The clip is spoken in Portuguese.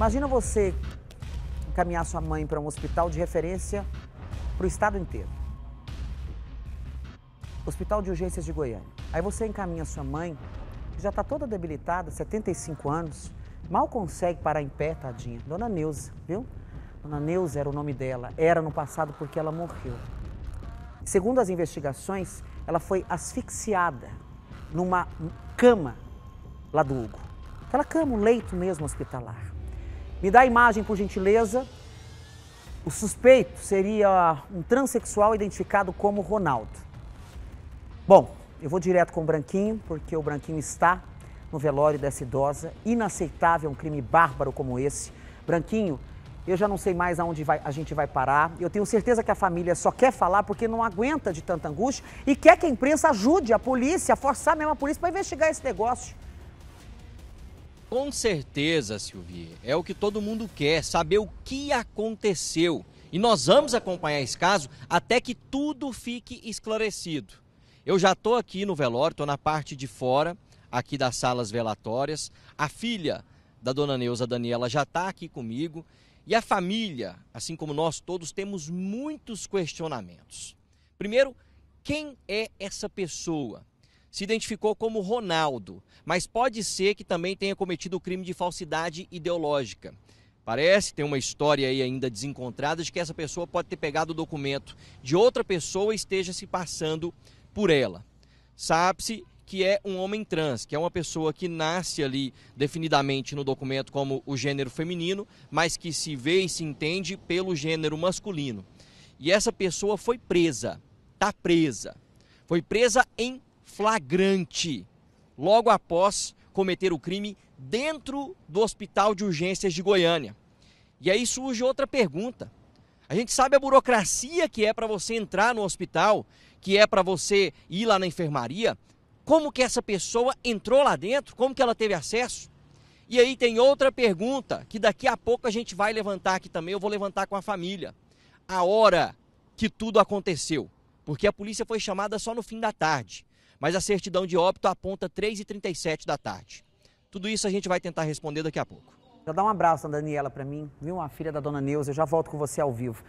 Imagina você encaminhar sua mãe para um hospital de referência para o estado inteiro. Hospital de Urgências de Goiânia. Aí você encaminha sua mãe, que já está toda debilitada, 75 anos, mal consegue parar em pé, tadinha. Dona Neuza, viu? Dona Neuza era o nome dela. Era no passado porque ela morreu. Segundo as investigações, ela foi asfixiada numa cama lá do Hugo. Aquela cama, um leito mesmo hospitalar. Me dá a imagem, por gentileza. O suspeito seria um transexual identificado como Ronaldo. Bom, eu vou direto com o Branquinho, porque o Branquinho está no velório dessa idosa. Inaceitável é um crime bárbaro como esse. Branquinho, eu já não sei mais aonde vai, a gente vai parar. Eu tenho certeza que a família só quer falar porque não aguenta de tanta angústia e quer que a imprensa ajude a polícia, a forçar mesmo a polícia para investigar esse negócio. Com certeza, Silvia. É o que todo mundo quer, saber o que aconteceu. E nós vamos acompanhar esse caso até que tudo fique esclarecido. Eu já estou aqui no velório, estou na parte de fora, aqui das salas velatórias. A filha da dona Neuza Daniela já está aqui comigo. E a família, assim como nós todos, temos muitos questionamentos. Primeiro, quem é essa pessoa? se identificou como Ronaldo, mas pode ser que também tenha cometido o crime de falsidade ideológica. Parece, tem uma história aí ainda desencontrada de que essa pessoa pode ter pegado o documento de outra pessoa e esteja se passando por ela. Sabe-se que é um homem trans, que é uma pessoa que nasce ali definidamente no documento como o gênero feminino, mas que se vê e se entende pelo gênero masculino. E essa pessoa foi presa, está presa. Foi presa em flagrante logo após cometer o crime dentro do Hospital de Urgências de Goiânia. E aí surge outra pergunta. A gente sabe a burocracia que é para você entrar no hospital, que é para você ir lá na enfermaria. Como que essa pessoa entrou lá dentro? Como que ela teve acesso? E aí tem outra pergunta que daqui a pouco a gente vai levantar aqui também, eu vou levantar com a família. A hora que tudo aconteceu, porque a polícia foi chamada só no fim da tarde mas a certidão de óbito aponta 3h37 da tarde. Tudo isso a gente vai tentar responder daqui a pouco. Já então dá um abraço Daniela para mim, viu? A filha da dona Neuza, eu já volto com você ao vivo.